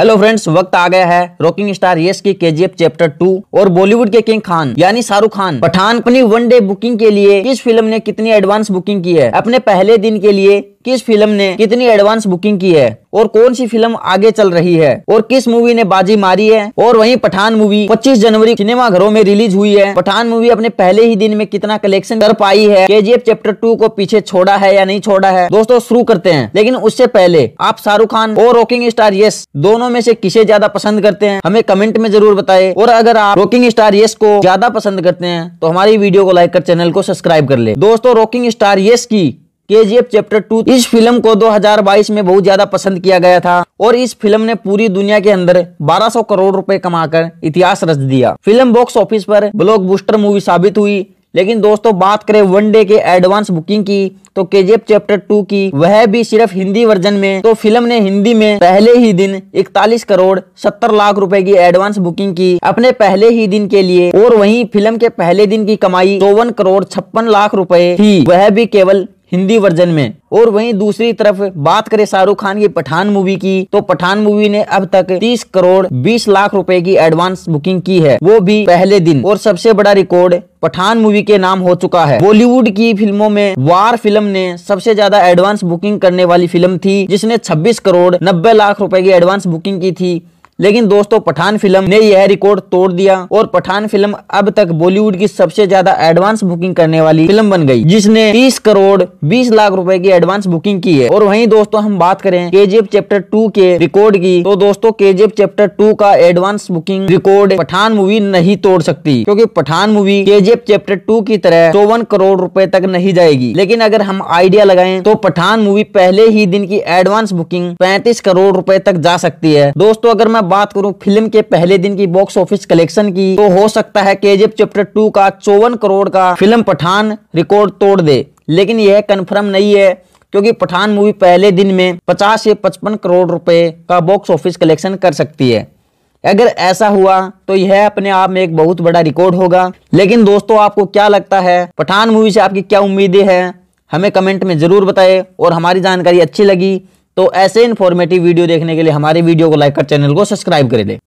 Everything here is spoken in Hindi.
हेलो फ्रेंड्स वक्त आ गया है रॉकिंग स्टार यश की केजीएफ चैप्टर टू और बॉलीवुड के किंग खान यानी शाहरुख खान पठान अपनी वन डे बुकिंग के लिए किस फिल्म ने कितनी एडवांस बुकिंग की है अपने पहले दिन के लिए किस फिल्म ने कितनी एडवांस बुकिंग की है और कौन सी फिल्म आगे चल रही है और किस मूवी ने बाजी मारी है और वहीं पठान मूवी 25 जनवरी सिनेमा घरों में रिलीज हुई है पठान मूवी अपने पहले ही दिन में कितना कलेक्शन कर पाई है के चैप्टर टू को पीछे छोड़ा है या नहीं छोड़ा है दोस्तों शुरू करते हैं लेकिन उससे पहले आप शाहरुख खान और रॉकिंग स्टार यस दोनों में से किसे ज्यादा पसंद करते हैं हमें कमेंट में जरूर बताए और अगर आप रॉकिंग स्टार यस को ज्यादा पसंद करते हैं तो हमारी वीडियो को लाइक कर चैनल को सब्सक्राइब कर ले दोस्तों रॉकिंग स्टार यस की एफ चैप्टर टू इस फिल्म को 2022 में बहुत ज्यादा पसंद किया गया था और इस फिल्म ने पूरी दुनिया के अंदर 1200 करोड़ रुपए कमाकर इतिहास रच दिया फिल्म बॉक्स ऑफिस पर बूस्टर मूवी साबित हुई लेकिन दोस्तों बात करें डे के एडवांस बुकिंग की तो एफ चैप्टर टू की वह भी सिर्फ हिंदी वर्जन में तो फिल्म ने हिंदी में पहले ही दिन 41 करोड़ 70 लाख रुपए की एडवांस बुकिंग की अपने पहले ही दिन के लिए और वहीं फिल्म के पहले दिन की कमाई चौवन करोड़ छप्पन लाख रुपए थी वह भी केवल हिंदी वर्जन में और वहीं दूसरी तरफ बात करें शाहरुख खान की पठान मूवी की तो पठान मूवी ने अब तक 30 करोड़ 20 लाख रुपए की एडवांस बुकिंग की है वो भी पहले दिन और सबसे बड़ा रिकॉर्ड पठान मूवी के नाम हो चुका है बॉलीवुड की फिल्मों में वार फिल्म ने सबसे ज्यादा एडवांस बुकिंग करने वाली फिल्म थी जिसने छब्बीस करोड़ नब्बे लाख रूपए की एडवांस बुकिंग की थी लेकिन दोस्तों पठान फिल्म ने यह रिकॉर्ड तोड़ दिया और पठान फिल्म अब तक बॉलीवुड की सबसे ज्यादा एडवांस बुकिंग करने वाली फिल्म बन गई जिसने 30 करोड़ 20 लाख रुपए की एडवांस बुकिंग की है और वहीं दोस्तों हम बात करें के चैप्टर टू के रिकॉर्ड की तो दोस्तों के चैप्टर टू का advance booking record Pathaan movie नहीं तोड़ सकती क्योंकि पठान मूवी के चैप्टर टू की तरह चौवन करोड़ रूपए तक नहीं जाएगी लेकिन अगर हम आइडिया लगाए तो पठान मूवी पहले ही दिन की एडवांस बुकिंग पैंतीस करोड़ रूपए तक जा सकती है दोस्तों अगर मैं बात करूं फिल्म के पहले दिन की बॉक्स ऑफिस कलेक्शन की तो हो सकता है केजीएफ चैप्टर टू का चौवन करोड़ का फिल्म पठान रिकॉर्ड तोड़ दे लेकिन यह कन्फर्म नहीं है क्योंकि पठान मूवी पहले दिन में 50 से 55 करोड़ रुपए का बॉक्स ऑफिस कलेक्शन कर सकती है अगर ऐसा हुआ तो यह अपने आप में एक बहुत बड़ा रिकॉर्ड होगा लेकिन दोस्तों आपको क्या लगता है पठान मूवी से आपकी क्या उम्मीदें हैं हमें कमेंट में ज़रूर बताएं और हमारी जानकारी अच्छी लगी तो ऐसे इन्फॉर्मेटिव वीडियो देखने के लिए हमारे वीडियो को लाइक कर चैनल को सब्सक्राइब कर दे